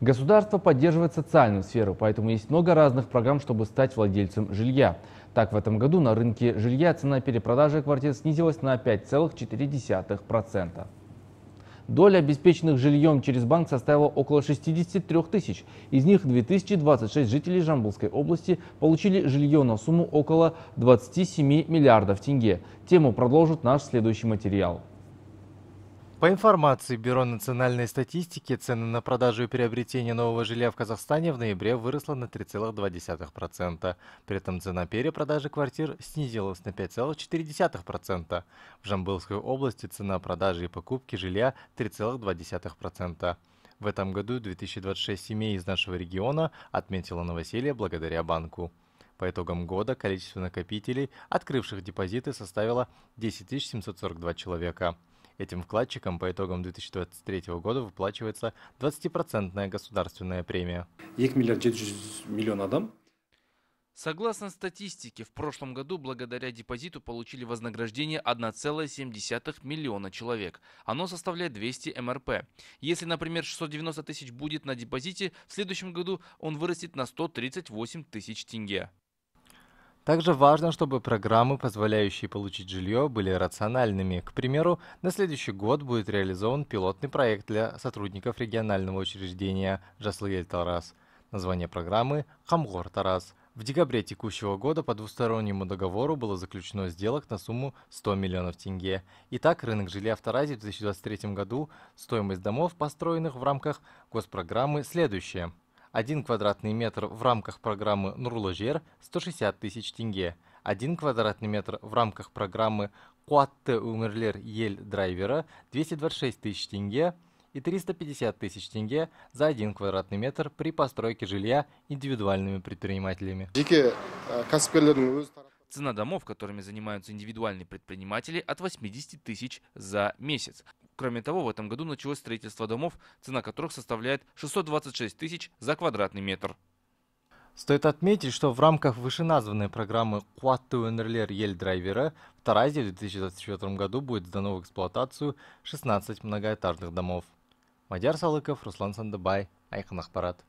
Государство поддерживает социальную сферу, поэтому есть много разных программ, чтобы стать владельцем жилья. Так, в этом году на рынке жилья цена перепродажи квартир снизилась на 5,4%. Доля обеспеченных жильем через банк составила около 63 тысяч. Из них 2026 жителей Жамбулской области получили жилье на сумму около 27 миллиардов тенге. Тему продолжит наш следующий материал. По информации Бюро национальной статистики, цены на продажу и приобретение нового жилья в Казахстане в ноябре выросла на 3,2%. При этом цена перепродажи квартир снизилась на 5,4%. В Жамбылской области цена продажи и покупки жилья 3,2%. В этом году 2026 семей из нашего региона отметило новоселье благодаря банку. По итогам года количество накопителей, открывших депозиты, составило 10 742 человека. Этим вкладчикам по итогам 2023 года выплачивается 20% государственная премия. 2 миллиард 700 миллион адам Согласно статистике, в прошлом году благодаря депозиту получили вознаграждение 1,7 миллиона человек. Оно составляет 200 МРП. Если, например, 690 тысяч будет на депозите, в следующем году он вырастет на 138 тысяч тенге. Также важно, чтобы программы, позволяющие получить жилье, были рациональными. К примеру, на следующий год будет реализован пилотный проект для сотрудников регионального учреждения «Жаслыель Тарас». Название программы «Хамгор Тарас». В декабре текущего года по двустороннему договору было заключено сделок на сумму 100 миллионов тенге. Итак, рынок жилья в Таразе в 2023 году, стоимость домов, построенных в рамках госпрограммы, следующая – 1 квадратный метр в рамках программы Нурложер 160 тысяч тенге, 1 квадратный метр в рамках программы Куатте Умерлер Ель Драйвера 226 тысяч тенге и 350 тысяч тенге за 1 квадратный метр при постройке жилья индивидуальными предпринимателями. Э, Цена домов, которыми занимаются индивидуальные предприниматели, от 80 тысяч за месяц. Кроме того, в этом году началось строительство домов, цена которых составляет 626 тысяч за квадратный метр. Стоит отметить, что в рамках вышеназванной программы «Куатту Энерлер Ель Драйвера» в Таразе в 2024 году будет сдано в эксплуатацию 16 многоэтажных домов. Мадяр Салыков, Руслан Сандабай, Айхан Ахпарат.